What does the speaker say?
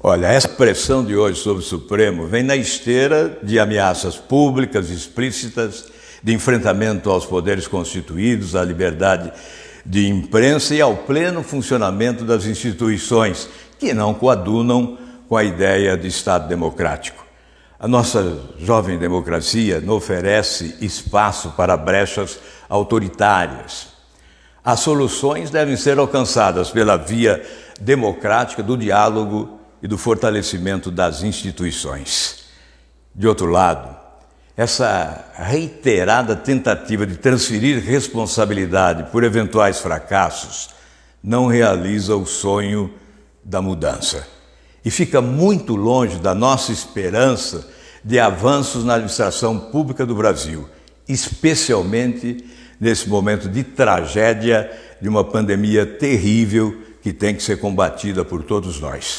Olha, essa pressão de hoje sobre o Supremo vem na esteira de ameaças públicas explícitas, de enfrentamento aos poderes constituídos, à liberdade de imprensa e ao pleno funcionamento das instituições, que não coadunam com a ideia de Estado democrático. A nossa jovem democracia não oferece espaço para brechas autoritárias. As soluções devem ser alcançadas pela via democrática do diálogo e do fortalecimento das instituições. De outro lado, essa reiterada tentativa de transferir responsabilidade por eventuais fracassos não realiza o sonho da mudança e fica muito longe da nossa esperança de avanços na administração pública do Brasil, especialmente nesse momento de tragédia de uma pandemia terrível que tem que ser combatida por todos nós.